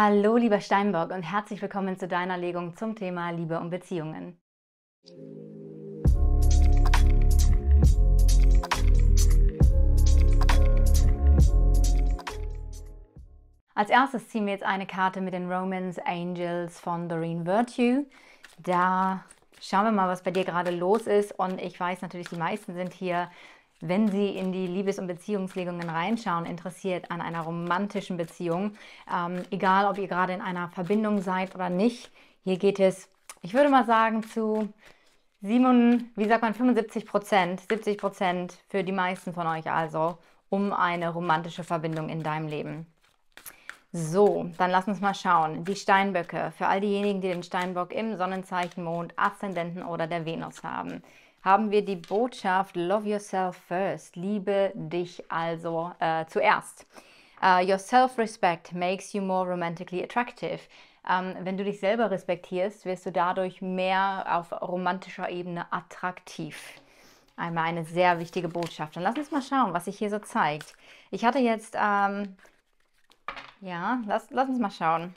Hallo, lieber Steinbock, und herzlich willkommen zu deiner Legung zum Thema Liebe und Beziehungen. Als erstes ziehen wir jetzt eine Karte mit den Romance Angels von Doreen Virtue. Da schauen wir mal, was bei dir gerade los ist. Und ich weiß natürlich, die meisten sind hier wenn Sie in die Liebes- und Beziehungslegungen reinschauen, interessiert an einer romantischen Beziehung, ähm, egal ob ihr gerade in einer Verbindung seid oder nicht. Hier geht es, ich würde mal sagen, zu 7, wie sagt man, 75 Prozent, 70 Prozent für die meisten von euch also, um eine romantische Verbindung in deinem Leben. So, dann lass uns mal schauen. Die Steinböcke, für all diejenigen, die den Steinbock im Sonnenzeichen, Mond, Aszendenten oder der Venus haben haben wir die Botschaft Love Yourself First, liebe dich also äh, zuerst. Uh, your self-respect makes you more romantically attractive. Ähm, wenn du dich selber respektierst, wirst du dadurch mehr auf romantischer Ebene attraktiv. Einmal eine sehr wichtige Botschaft. Dann lass uns mal schauen, was sich hier so zeigt. Ich hatte jetzt, ähm, ja, lass, lass uns mal schauen.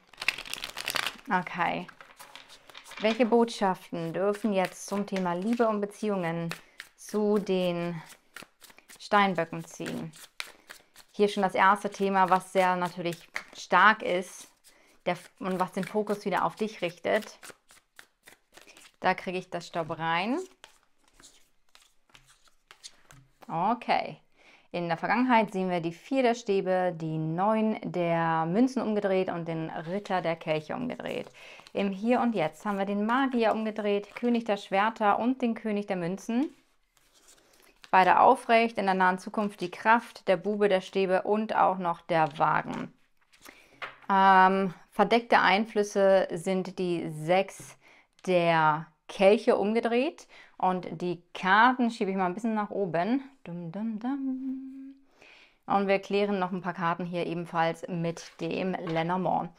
Okay. Welche Botschaften dürfen jetzt zum Thema Liebe und Beziehungen zu den Steinböcken ziehen? Hier schon das erste Thema, was sehr natürlich stark ist der, und was den Fokus wieder auf dich richtet. Da kriege ich das Stopp rein. Okay. In der Vergangenheit sehen wir die Vier der Stäbe, die Neun der Münzen umgedreht und den Ritter der Kelche umgedreht im Hier und Jetzt haben wir den Magier umgedreht, König der Schwerter und den König der Münzen. Beide aufrecht, in der nahen Zukunft die Kraft, der Bube, der Stäbe und auch noch der Wagen. Ähm, verdeckte Einflüsse sind die sechs der Kelche umgedreht und die Karten schiebe ich mal ein bisschen nach oben. Dum, dum, dum. Und wir klären noch ein paar Karten hier ebenfalls mit dem Lenormand.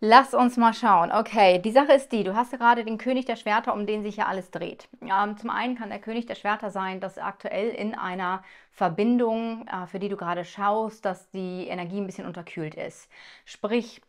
Lass uns mal schauen. Okay, die Sache ist die, du hast ja gerade den König der Schwerter, um den sich ja alles dreht. Ähm, zum einen kann der König der Schwerter sein, dass aktuell in einer Verbindung, äh, für die du gerade schaust, dass die Energie ein bisschen unterkühlt ist. Sprich,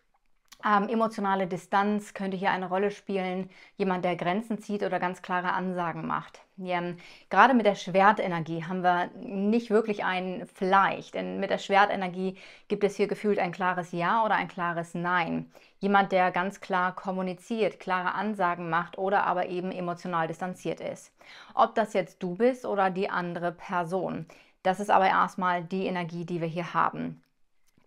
ähm, emotionale Distanz könnte hier eine Rolle spielen. Jemand, der Grenzen zieht oder ganz klare Ansagen macht. Ja, gerade mit der Schwertenergie haben wir nicht wirklich ein Vielleicht, denn mit der Schwertenergie gibt es hier gefühlt ein klares Ja oder ein klares Nein. Jemand, der ganz klar kommuniziert, klare Ansagen macht oder aber eben emotional distanziert ist. Ob das jetzt du bist oder die andere Person. Das ist aber erstmal die Energie, die wir hier haben.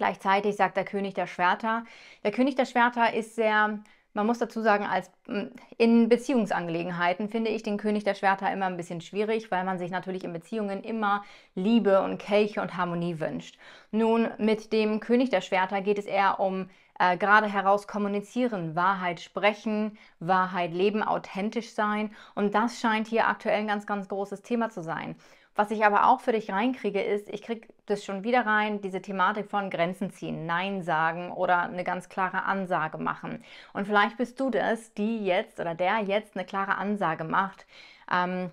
Gleichzeitig sagt der König der Schwerter. Der König der Schwerter ist sehr, man muss dazu sagen, als hm, in Beziehungsangelegenheiten finde ich den König der Schwerter immer ein bisschen schwierig, weil man sich natürlich in Beziehungen immer Liebe und Kelche und Harmonie wünscht. Nun, mit dem König der Schwerter geht es eher um äh, gerade heraus kommunizieren, Wahrheit sprechen, Wahrheit leben, authentisch sein. Und das scheint hier aktuell ein ganz, ganz großes Thema zu sein. Was ich aber auch für dich reinkriege, ist, ich kriege das schon wieder rein, diese Thematik von Grenzen ziehen, Nein sagen oder eine ganz klare Ansage machen. Und vielleicht bist du das, die jetzt oder der jetzt eine klare Ansage macht. Ähm,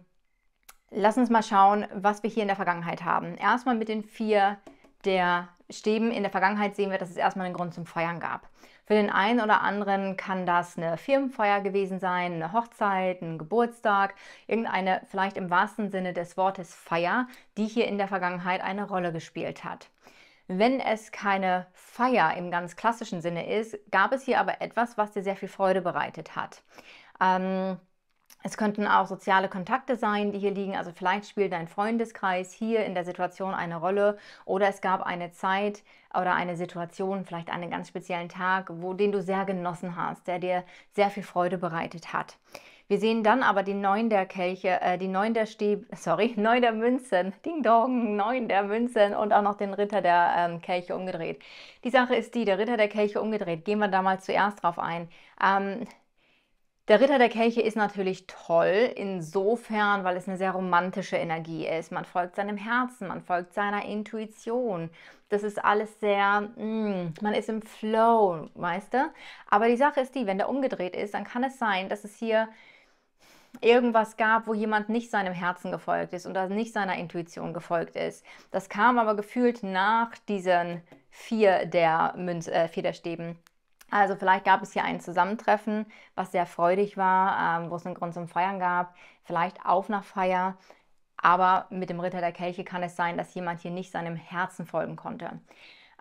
lass uns mal schauen, was wir hier in der Vergangenheit haben. Erstmal mit den vier der Stäben in der Vergangenheit sehen wir, dass es erstmal einen Grund zum Feiern gab. Für den einen oder anderen kann das eine Firmenfeier gewesen sein, eine Hochzeit, ein Geburtstag, irgendeine vielleicht im wahrsten Sinne des Wortes Feier, die hier in der Vergangenheit eine Rolle gespielt hat. Wenn es keine Feier im ganz klassischen Sinne ist, gab es hier aber etwas, was dir sehr viel Freude bereitet hat. Ähm, es könnten auch soziale Kontakte sein, die hier liegen. Also vielleicht spielt dein Freundeskreis hier in der Situation eine Rolle oder es gab eine Zeit oder eine Situation, vielleicht einen ganz speziellen Tag, wo den du sehr genossen hast, der dir sehr viel Freude bereitet hat. Wir sehen dann aber die Neun der Kelche, äh, die Neun der Stäbe, sorry, Neun der Münzen, Ding Dong, Neun der Münzen und auch noch den Ritter der ähm, Kelche umgedreht. Die Sache ist die, der Ritter der Kelche umgedreht, gehen wir da mal zuerst drauf ein. Ähm, der Ritter der Kelche ist natürlich toll, insofern, weil es eine sehr romantische Energie ist. Man folgt seinem Herzen, man folgt seiner Intuition. Das ist alles sehr, mm, man ist im Flow, weißt du? Aber die Sache ist die, wenn der umgedreht ist, dann kann es sein, dass es hier irgendwas gab, wo jemand nicht seinem Herzen gefolgt ist und nicht seiner Intuition gefolgt ist. Das kam aber gefühlt nach diesen vier der, Münz, äh, vier der Stäben also vielleicht gab es hier ein Zusammentreffen, was sehr freudig war, ähm, wo es einen Grund zum Feiern gab, vielleicht auf nach Feier. Aber mit dem Ritter der Kelche kann es sein, dass jemand hier nicht seinem Herzen folgen konnte.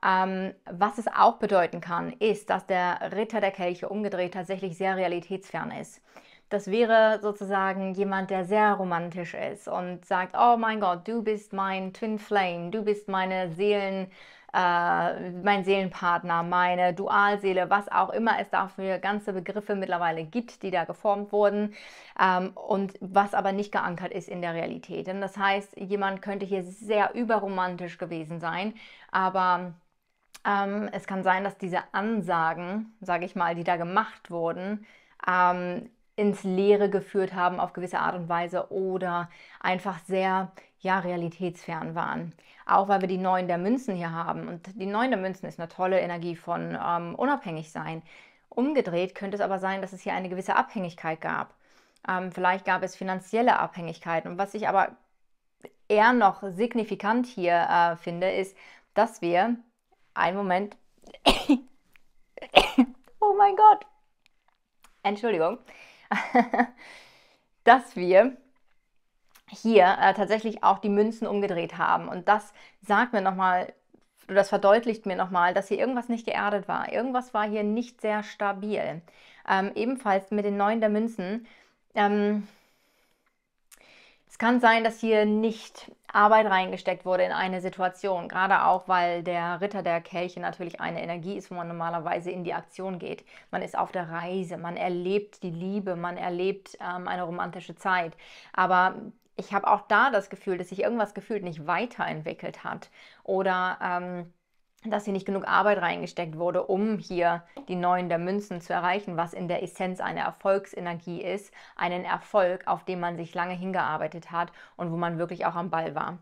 Ähm, was es auch bedeuten kann, ist, dass der Ritter der Kelche umgedreht tatsächlich sehr realitätsfern ist. Das wäre sozusagen jemand, der sehr romantisch ist und sagt, oh mein Gott, du bist mein Twin Flame, du bist meine Seelen äh, mein Seelenpartner, meine Dualseele, was auch immer es dafür ganze Begriffe mittlerweile gibt, die da geformt wurden ähm, und was aber nicht geankert ist in der Realität. Denn das heißt, jemand könnte hier sehr überromantisch gewesen sein, aber ähm, es kann sein, dass diese Ansagen, sage ich mal, die da gemacht wurden, ähm, ins Leere geführt haben auf gewisse Art und Weise oder einfach sehr ja realitätsfern waren. Auch weil wir die Neun der Münzen hier haben. Und die Neun der Münzen ist eine tolle Energie von ähm, unabhängig sein. Umgedreht könnte es aber sein, dass es hier eine gewisse Abhängigkeit gab. Ähm, vielleicht gab es finanzielle Abhängigkeiten. Und was ich aber eher noch signifikant hier äh, finde, ist, dass wir einen Moment. oh mein Gott! Entschuldigung. dass wir hier äh, tatsächlich auch die Münzen umgedreht haben. Und das sagt mir nochmal, das verdeutlicht mir nochmal, dass hier irgendwas nicht geerdet war. Irgendwas war hier nicht sehr stabil. Ähm, ebenfalls mit den Neuen der Münzen. Ähm, es kann sein, dass hier nicht Arbeit reingesteckt wurde in eine Situation, gerade auch, weil der Ritter der Kelche natürlich eine Energie ist, wo man normalerweise in die Aktion geht. Man ist auf der Reise, man erlebt die Liebe, man erlebt ähm, eine romantische Zeit. Aber ich habe auch da das Gefühl, dass sich irgendwas gefühlt nicht weiterentwickelt hat oder ähm, dass hier nicht genug Arbeit reingesteckt wurde, um hier die neuen der Münzen zu erreichen, was in der Essenz eine Erfolgsenergie ist, einen Erfolg, auf den man sich lange hingearbeitet hat und wo man wirklich auch am Ball war.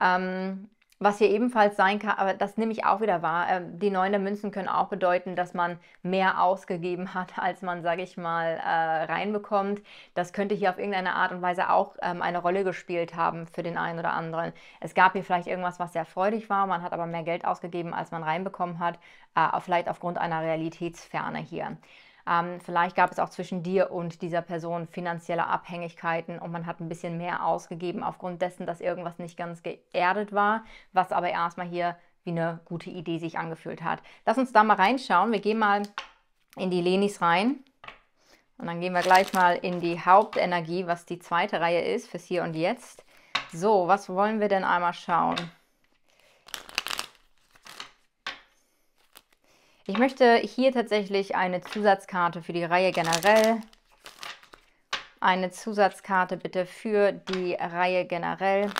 Ähm, was hier ebenfalls sein kann, aber das nehme ich auch wieder wahr, ähm, die neuen der Münzen können auch bedeuten, dass man mehr ausgegeben hat, als man, sage ich mal, äh, reinbekommt. Das könnte hier auf irgendeine Art und Weise auch ähm, eine Rolle gespielt haben für den einen oder anderen. Es gab hier vielleicht irgendwas, was sehr freudig war, man hat aber mehr Geld ausgegeben, als man reinbekommen hat, äh, vielleicht aufgrund einer Realitätsferne hier. Ähm, vielleicht gab es auch zwischen dir und dieser Person finanzielle Abhängigkeiten und man hat ein bisschen mehr ausgegeben aufgrund dessen, dass irgendwas nicht ganz geerdet war, was aber erstmal hier wie eine gute Idee sich angefühlt hat. Lass uns da mal reinschauen. Wir gehen mal in die Lenis rein. Und dann gehen wir gleich mal in die Hauptenergie, was die zweite Reihe ist, fürs Hier und Jetzt. So, was wollen wir denn einmal schauen? Ich möchte hier tatsächlich eine Zusatzkarte für die Reihe generell, eine Zusatzkarte bitte für die Reihe generell,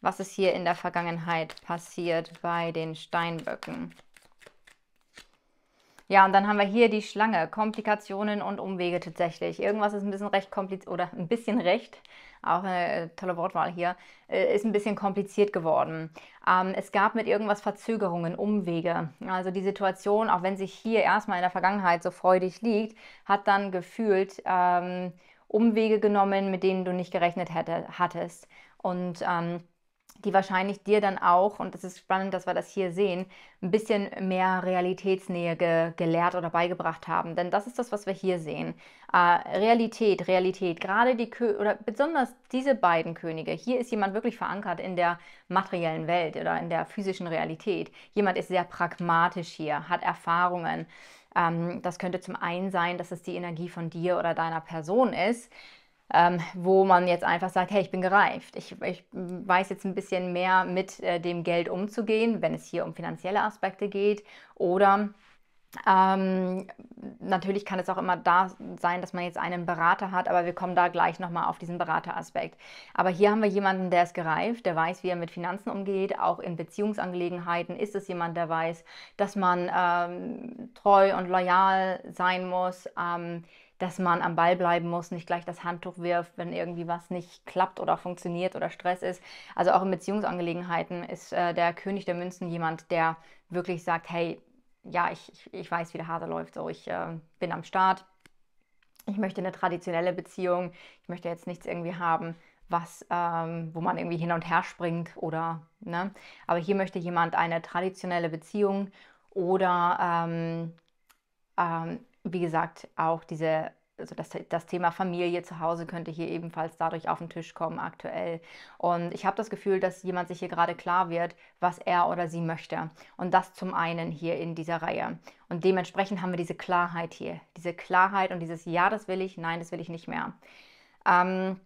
was ist hier in der Vergangenheit passiert bei den Steinböcken. Ja, und dann haben wir hier die Schlange, Komplikationen und Umwege tatsächlich. Irgendwas ist ein bisschen recht kompliziert, oder ein bisschen recht, auch eine äh, tolle Wortwahl hier, äh, ist ein bisschen kompliziert geworden. Ähm, es gab mit irgendwas Verzögerungen, Umwege. Also die Situation, auch wenn sich hier erstmal in der Vergangenheit so freudig liegt, hat dann gefühlt ähm, Umwege genommen, mit denen du nicht gerechnet hattest. Und ähm, die wahrscheinlich dir dann auch, und das ist spannend, dass wir das hier sehen, ein bisschen mehr Realitätsnähe ge gelehrt oder beigebracht haben. Denn das ist das, was wir hier sehen. Äh, Realität, Realität, gerade die Kö oder besonders diese beiden Könige. Hier ist jemand wirklich verankert in der materiellen Welt oder in der physischen Realität. Jemand ist sehr pragmatisch hier, hat Erfahrungen. Ähm, das könnte zum einen sein, dass es die Energie von dir oder deiner Person ist ähm, wo man jetzt einfach sagt, hey, ich bin gereift. Ich, ich weiß jetzt ein bisschen mehr mit äh, dem Geld umzugehen, wenn es hier um finanzielle Aspekte geht. Oder ähm, natürlich kann es auch immer da sein, dass man jetzt einen Berater hat, aber wir kommen da gleich nochmal auf diesen Berateraspekt. Aber hier haben wir jemanden, der ist gereift, der weiß, wie er mit Finanzen umgeht, auch in Beziehungsangelegenheiten ist es jemand, der weiß, dass man ähm, treu und loyal sein muss. Ähm, dass man am Ball bleiben muss, nicht gleich das Handtuch wirft, wenn irgendwie was nicht klappt oder funktioniert oder Stress ist. Also auch in Beziehungsangelegenheiten ist äh, der König der Münzen jemand, der wirklich sagt, hey, ja, ich, ich, ich weiß, wie der Hase läuft, so ich äh, bin am Start, ich möchte eine traditionelle Beziehung, ich möchte jetzt nichts irgendwie haben, was, ähm, wo man irgendwie hin und her springt oder, ne? Aber hier möchte jemand eine traditionelle Beziehung oder ähm, ähm, wie gesagt, auch diese, also das, das Thema Familie zu Hause könnte hier ebenfalls dadurch auf den Tisch kommen aktuell. Und ich habe das Gefühl, dass jemand sich hier gerade klar wird, was er oder sie möchte. Und das zum einen hier in dieser Reihe. Und dementsprechend haben wir diese Klarheit hier. Diese Klarheit und dieses Ja, das will ich, nein, das will ich nicht mehr. Ähm,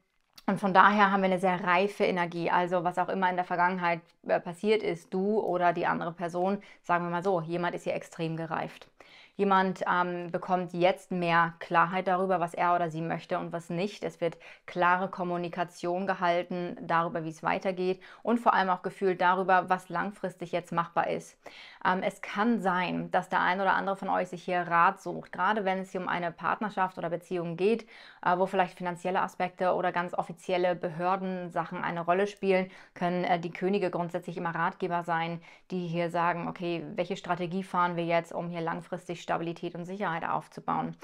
und von daher haben wir eine sehr reife Energie. Also was auch immer in der Vergangenheit äh, passiert ist, du oder die andere Person, sagen wir mal so, jemand ist hier extrem gereift. Jemand ähm, bekommt jetzt mehr Klarheit darüber, was er oder sie möchte und was nicht. Es wird klare Kommunikation gehalten darüber, wie es weitergeht und vor allem auch gefühlt darüber, was langfristig jetzt machbar ist. Ähm, es kann sein, dass der ein oder andere von euch sich hier Rat sucht, gerade wenn es hier um eine Partnerschaft oder Beziehung geht, äh, wo vielleicht finanzielle Aspekte oder ganz offizielle Behördensachen eine Rolle spielen, können äh, die Könige grundsätzlich immer Ratgeber sein, die hier sagen, okay, welche Strategie fahren wir jetzt, um hier langfristig Stabilität und Sicherheit aufzubauen.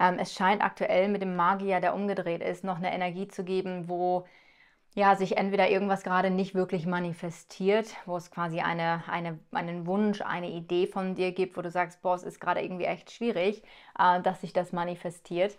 Ähm, es scheint aktuell mit dem Magier, der umgedreht ist, noch eine Energie zu geben, wo ja, sich entweder irgendwas gerade nicht wirklich manifestiert, wo es quasi eine, eine, einen Wunsch, eine Idee von dir gibt, wo du sagst, boah, es ist gerade irgendwie echt schwierig, äh, dass sich das manifestiert.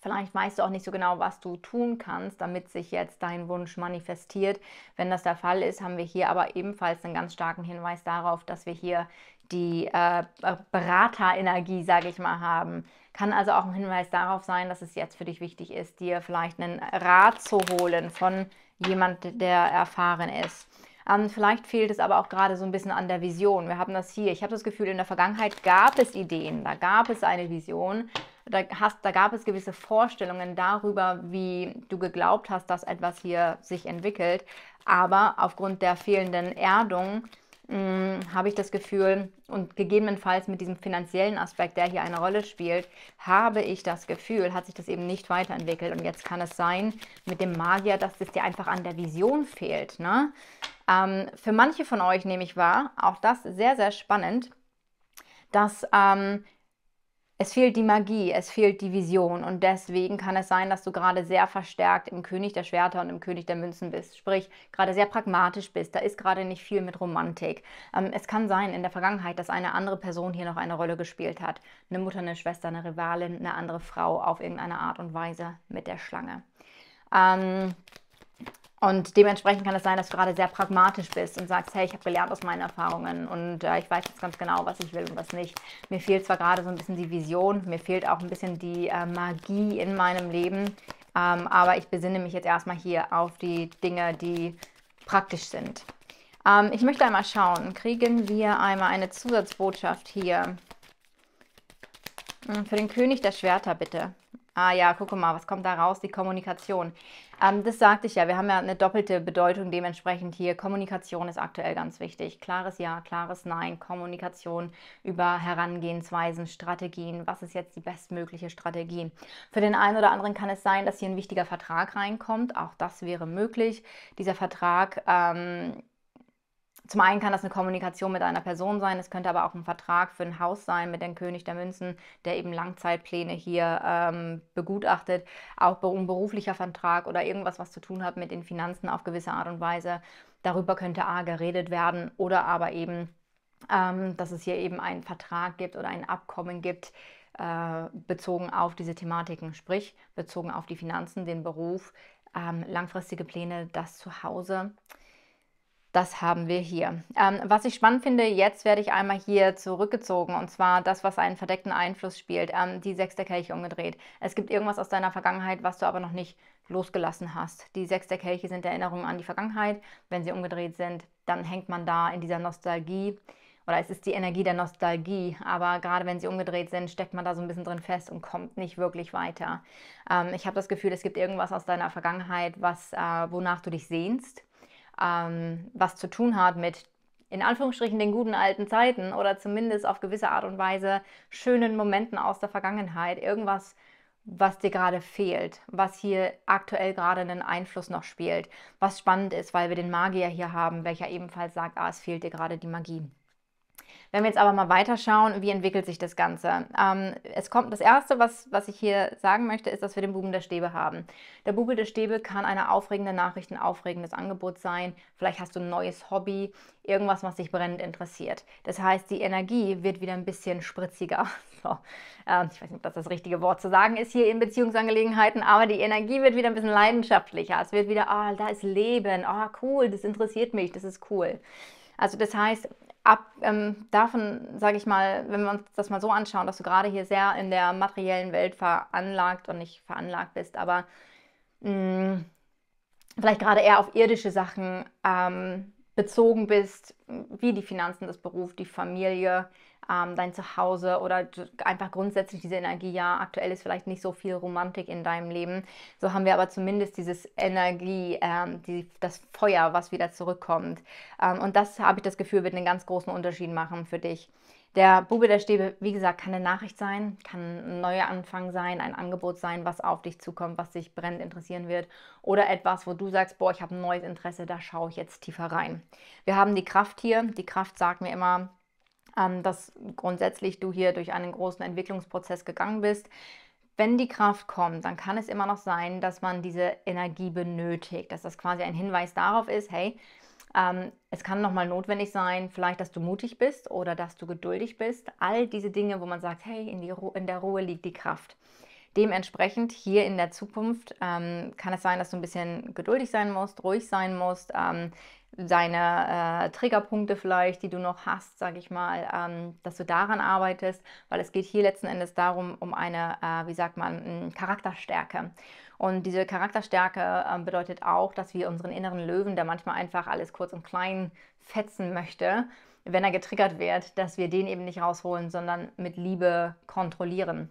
Vielleicht weißt du auch nicht so genau, was du tun kannst, damit sich jetzt dein Wunsch manifestiert. Wenn das der Fall ist, haben wir hier aber ebenfalls einen ganz starken Hinweis darauf, dass wir hier die äh, äh Beraterenergie, sage ich mal, haben. Kann also auch ein Hinweis darauf sein, dass es jetzt für dich wichtig ist, dir vielleicht einen Rat zu holen von jemand, der erfahren ist. Ähm, vielleicht fehlt es aber auch gerade so ein bisschen an der Vision. Wir haben das hier. Ich habe das Gefühl, in der Vergangenheit gab es Ideen, da gab es eine Vision, da, hast, da gab es gewisse Vorstellungen darüber, wie du geglaubt hast, dass etwas hier sich entwickelt. Aber aufgrund der fehlenden Erdung Mm, habe ich das Gefühl, und gegebenenfalls mit diesem finanziellen Aspekt, der hier eine Rolle spielt, habe ich das Gefühl, hat sich das eben nicht weiterentwickelt. Und jetzt kann es sein mit dem Magier, dass es dir einfach an der Vision fehlt. Ne? Ähm, für manche von euch nehme ich wahr, auch das sehr, sehr spannend, dass ähm, es fehlt die Magie, es fehlt die Vision und deswegen kann es sein, dass du gerade sehr verstärkt im König der Schwerter und im König der Münzen bist. Sprich, gerade sehr pragmatisch bist. Da ist gerade nicht viel mit Romantik. Ähm, es kann sein in der Vergangenheit, dass eine andere Person hier noch eine Rolle gespielt hat. Eine Mutter, eine Schwester, eine Rivalin, eine andere Frau auf irgendeine Art und Weise mit der Schlange. Ähm, und dementsprechend kann es sein, dass du gerade sehr pragmatisch bist und sagst, hey, ich habe gelernt aus meinen Erfahrungen und äh, ich weiß jetzt ganz genau, was ich will und was nicht. Mir fehlt zwar gerade so ein bisschen die Vision, mir fehlt auch ein bisschen die äh, Magie in meinem Leben, ähm, aber ich besinne mich jetzt erstmal hier auf die Dinge, die praktisch sind. Ähm, ich möchte einmal schauen, kriegen wir einmal eine Zusatzbotschaft hier? Hm, für den König der Schwerter bitte ah ja, guck mal, was kommt da raus? Die Kommunikation. Ähm, das sagte ich ja, wir haben ja eine doppelte Bedeutung dementsprechend hier. Kommunikation ist aktuell ganz wichtig. Klares Ja, klares Nein, Kommunikation über Herangehensweisen, Strategien. Was ist jetzt die bestmögliche Strategie? Für den einen oder anderen kann es sein, dass hier ein wichtiger Vertrag reinkommt. Auch das wäre möglich. Dieser Vertrag ähm, zum einen kann das eine Kommunikation mit einer Person sein, es könnte aber auch ein Vertrag für ein Haus sein mit dem König der Münzen, der eben Langzeitpläne hier ähm, begutachtet, auch ein beruflicher Vertrag oder irgendwas, was zu tun hat mit den Finanzen auf gewisse Art und Weise. Darüber könnte A geredet werden oder aber eben, ähm, dass es hier eben einen Vertrag gibt oder ein Abkommen gibt, äh, bezogen auf diese Thematiken, sprich bezogen auf die Finanzen, den Beruf, ähm, langfristige Pläne, das Zuhause das haben wir hier. Ähm, was ich spannend finde, jetzt werde ich einmal hier zurückgezogen und zwar das, was einen verdeckten Einfluss spielt, ähm, die der Kelche umgedreht. Es gibt irgendwas aus deiner Vergangenheit, was du aber noch nicht losgelassen hast. Die sechs der Kelche sind Erinnerungen an die Vergangenheit. Wenn sie umgedreht sind, dann hängt man da in dieser Nostalgie oder es ist die Energie der Nostalgie, aber gerade wenn sie umgedreht sind, steckt man da so ein bisschen drin fest und kommt nicht wirklich weiter. Ähm, ich habe das Gefühl, es gibt irgendwas aus deiner Vergangenheit, was, äh, wonach du dich sehnst ähm, was zu tun hat mit in Anführungsstrichen den guten alten Zeiten oder zumindest auf gewisse Art und Weise schönen Momenten aus der Vergangenheit, irgendwas, was dir gerade fehlt, was hier aktuell gerade einen Einfluss noch spielt, was spannend ist, weil wir den Magier hier haben, welcher ebenfalls sagt, ah, es fehlt dir gerade die Magie. Wenn wir jetzt aber mal weiterschauen, wie entwickelt sich das Ganze? Ähm, es kommt das Erste, was, was ich hier sagen möchte, ist, dass wir den Buben der Stäbe haben. Der Bube der Stäbe kann eine aufregende Nachricht, ein aufregendes Angebot sein. Vielleicht hast du ein neues Hobby, irgendwas, was dich brennend interessiert. Das heißt, die Energie wird wieder ein bisschen spritziger. So. Ähm, ich weiß nicht, ob das das richtige Wort zu sagen ist hier in Beziehungsangelegenheiten, aber die Energie wird wieder ein bisschen leidenschaftlicher. Es wird wieder, ah, oh, da ist Leben, ah, oh, cool, das interessiert mich, das ist cool. Also das heißt, ab ähm, davon, sage ich mal, wenn wir uns das mal so anschauen, dass du gerade hier sehr in der materiellen Welt veranlagt und nicht veranlagt bist, aber mh, mm, vielleicht gerade eher auf irdische Sachen ähm, bezogen bist, wie die Finanzen, das Beruf, die Familie, ähm, dein Zuhause oder einfach grundsätzlich diese Energie, ja, aktuell ist vielleicht nicht so viel Romantik in deinem Leben. So haben wir aber zumindest dieses Energie, ähm, die, das Feuer, was wieder zurückkommt. Ähm, und das habe ich das Gefühl, wird einen ganz großen Unterschied machen für dich. Der Bube der Stäbe, wie gesagt, kann eine Nachricht sein, kann ein neuer Anfang sein, ein Angebot sein, was auf dich zukommt, was dich brennend interessieren wird oder etwas, wo du sagst, boah, ich habe ein neues Interesse, da schaue ich jetzt tiefer rein. Wir haben die Kraft hier. Die Kraft sagt mir immer, ähm, dass grundsätzlich du hier durch einen großen Entwicklungsprozess gegangen bist. Wenn die Kraft kommt, dann kann es immer noch sein, dass man diese Energie benötigt, dass das quasi ein Hinweis darauf ist, hey, ähm, es kann nochmal notwendig sein, vielleicht, dass du mutig bist oder dass du geduldig bist. All diese Dinge, wo man sagt, hey, in, in der Ruhe liegt die Kraft. Dementsprechend hier in der Zukunft ähm, kann es sein, dass du ein bisschen geduldig sein musst, ruhig sein musst, ähm, deine äh, Triggerpunkte vielleicht, die du noch hast, sage ich mal, ähm, dass du daran arbeitest, weil es geht hier letzten Endes darum, um eine, äh, wie sagt man, hm, Charakterstärke. Und diese Charakterstärke äh, bedeutet auch, dass wir unseren inneren Löwen, der manchmal einfach alles kurz und klein fetzen möchte, wenn er getriggert wird, dass wir den eben nicht rausholen, sondern mit Liebe kontrollieren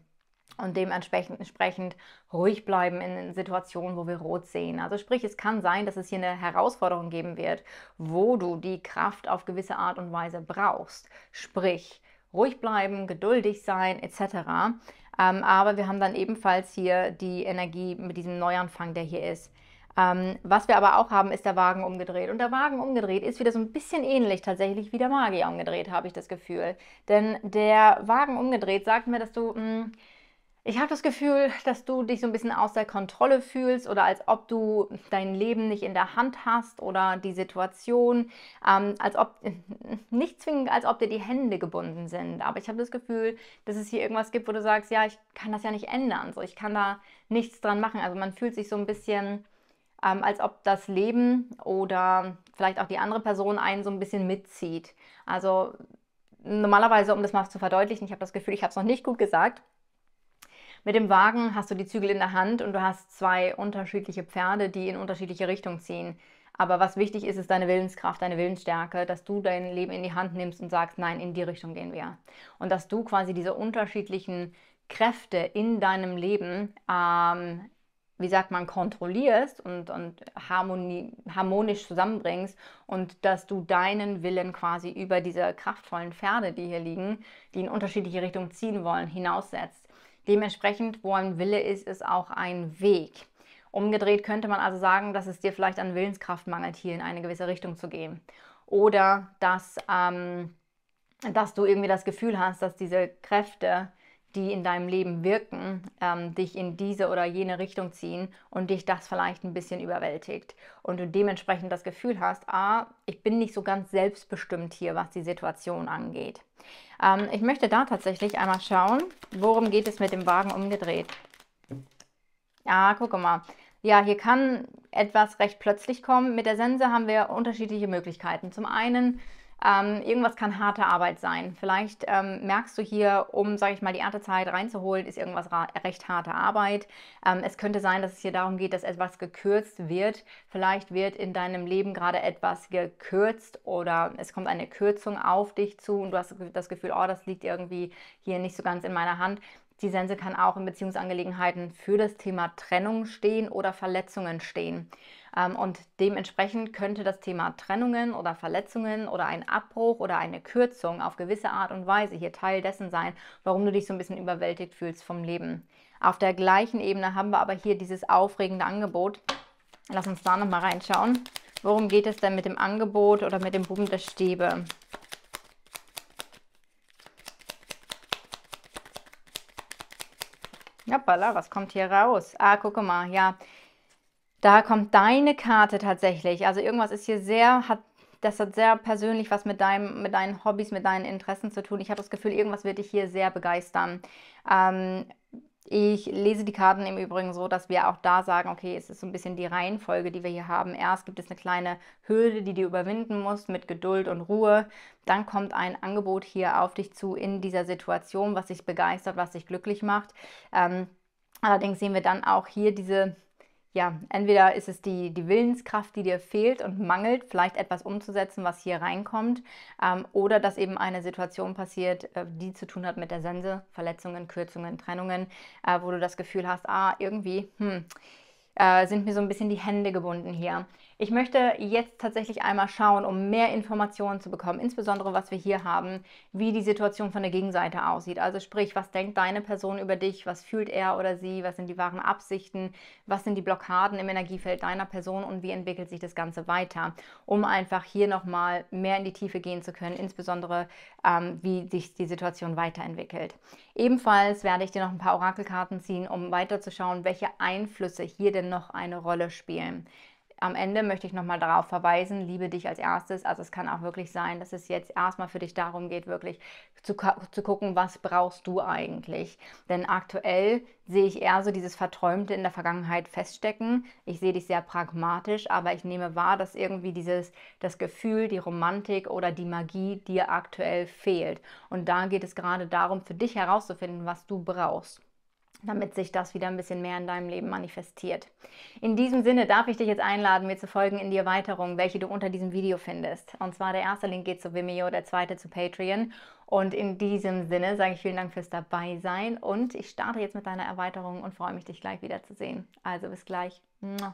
und dementsprechend ruhig bleiben in Situationen, wo wir rot sehen. Also sprich, es kann sein, dass es hier eine Herausforderung geben wird, wo du die Kraft auf gewisse Art und Weise brauchst. Sprich, ruhig bleiben, geduldig sein etc. Ähm, aber wir haben dann ebenfalls hier die Energie mit diesem Neuanfang, der hier ist. Ähm, was wir aber auch haben, ist der Wagen umgedreht. Und der Wagen umgedreht ist wieder so ein bisschen ähnlich tatsächlich wie der Magier umgedreht, habe ich das Gefühl. Denn der Wagen umgedreht sagt mir, dass du... Mh, hm, ich habe das Gefühl, dass du dich so ein bisschen außer Kontrolle fühlst oder als ob du dein Leben nicht in der Hand hast oder die Situation, ähm, als ob, nicht zwingend, als ob dir die Hände gebunden sind. Aber ich habe das Gefühl, dass es hier irgendwas gibt, wo du sagst, ja, ich kann das ja nicht ändern, so ich kann da nichts dran machen. Also man fühlt sich so ein bisschen, ähm, als ob das Leben oder vielleicht auch die andere Person einen so ein bisschen mitzieht. Also normalerweise, um das mal zu verdeutlichen, ich habe das Gefühl, ich habe es noch nicht gut gesagt mit dem Wagen hast du die Zügel in der Hand und du hast zwei unterschiedliche Pferde, die in unterschiedliche Richtungen ziehen. Aber was wichtig ist, ist deine Willenskraft, deine Willensstärke, dass du dein Leben in die Hand nimmst und sagst, nein, in die Richtung gehen wir. Und dass du quasi diese unterschiedlichen Kräfte in deinem Leben, ähm, wie sagt man, kontrollierst und, und harmoni harmonisch zusammenbringst und dass du deinen Willen quasi über diese kraftvollen Pferde, die hier liegen, die in unterschiedliche Richtungen ziehen wollen, hinaussetzt Dementsprechend, wo ein Wille ist, ist auch ein Weg. Umgedreht könnte man also sagen, dass es dir vielleicht an Willenskraft mangelt, hier in eine gewisse Richtung zu gehen. Oder dass, ähm, dass du irgendwie das Gefühl hast, dass diese Kräfte die in deinem Leben wirken, ähm, dich in diese oder jene Richtung ziehen und dich das vielleicht ein bisschen überwältigt und du dementsprechend das Gefühl hast, ah, ich bin nicht so ganz selbstbestimmt hier, was die Situation angeht. Ähm, ich möchte da tatsächlich einmal schauen, worum geht es mit dem Wagen umgedreht. Ah, guck mal. Ja, hier kann etwas recht plötzlich kommen. Mit der Sense haben wir unterschiedliche Möglichkeiten. Zum einen ähm, irgendwas kann harte Arbeit sein. Vielleicht ähm, merkst du hier, um, sage ich mal, die Erntezeit reinzuholen, ist irgendwas recht harte Arbeit. Ähm, es könnte sein, dass es hier darum geht, dass etwas gekürzt wird. Vielleicht wird in deinem Leben gerade etwas gekürzt oder es kommt eine Kürzung auf dich zu und du hast das Gefühl, oh, das liegt irgendwie hier nicht so ganz in meiner Hand. Die Sense kann auch in Beziehungsangelegenheiten für das Thema Trennung stehen oder Verletzungen stehen. Ähm, und dementsprechend könnte das Thema Trennungen oder Verletzungen oder ein Abbruch oder eine Kürzung auf gewisse Art und Weise hier Teil dessen sein, warum du dich so ein bisschen überwältigt fühlst vom Leben. Auf der gleichen Ebene haben wir aber hier dieses aufregende Angebot. Lass uns da nochmal reinschauen. Worum geht es denn mit dem Angebot oder mit dem Buben der Stäbe? hoppala, was kommt hier raus? Ah, gucke mal, ja, da kommt deine Karte tatsächlich. Also irgendwas ist hier sehr, hat, das hat sehr persönlich was mit, deinem, mit deinen Hobbys, mit deinen Interessen zu tun. Ich habe das Gefühl, irgendwas wird dich hier sehr begeistern. Ähm, ich lese die Karten im Übrigen so, dass wir auch da sagen, okay, es ist so ein bisschen die Reihenfolge, die wir hier haben. Erst gibt es eine kleine Hürde, die du überwinden musst mit Geduld und Ruhe. Dann kommt ein Angebot hier auf dich zu in dieser Situation, was dich begeistert, was dich glücklich macht. Ähm, allerdings sehen wir dann auch hier diese ja, entweder ist es die, die Willenskraft, die dir fehlt und mangelt, vielleicht etwas umzusetzen, was hier reinkommt, ähm, oder dass eben eine Situation passiert, äh, die zu tun hat mit der Sense, Verletzungen, Kürzungen, Trennungen, äh, wo du das Gefühl hast, ah, irgendwie, hm, äh, sind mir so ein bisschen die Hände gebunden hier. Ich möchte jetzt tatsächlich einmal schauen, um mehr Informationen zu bekommen, insbesondere was wir hier haben, wie die Situation von der Gegenseite aussieht. Also sprich, was denkt deine Person über dich, was fühlt er oder sie, was sind die wahren Absichten, was sind die Blockaden im Energiefeld deiner Person und wie entwickelt sich das Ganze weiter, um einfach hier nochmal mehr in die Tiefe gehen zu können, insbesondere ähm, wie sich die Situation weiterentwickelt. Ebenfalls werde ich dir noch ein paar Orakelkarten ziehen, um weiterzuschauen, welche Einflüsse hier denn noch eine Rolle spielen am Ende möchte ich nochmal darauf verweisen, liebe dich als erstes. Also es kann auch wirklich sein, dass es jetzt erstmal für dich darum geht, wirklich zu, zu gucken, was brauchst du eigentlich. Denn aktuell sehe ich eher so dieses Verträumte in der Vergangenheit feststecken. Ich sehe dich sehr pragmatisch, aber ich nehme wahr, dass irgendwie dieses, das Gefühl, die Romantik oder die Magie dir aktuell fehlt. Und da geht es gerade darum, für dich herauszufinden, was du brauchst damit sich das wieder ein bisschen mehr in deinem Leben manifestiert. In diesem Sinne darf ich dich jetzt einladen, mir zu folgen in die Erweiterung, welche du unter diesem Video findest. Und zwar der erste Link geht zu Vimeo, der zweite zu Patreon. Und in diesem Sinne sage ich vielen Dank fürs Dabeisein und ich starte jetzt mit deiner Erweiterung und freue mich, dich gleich wiederzusehen. Also bis gleich. Mua.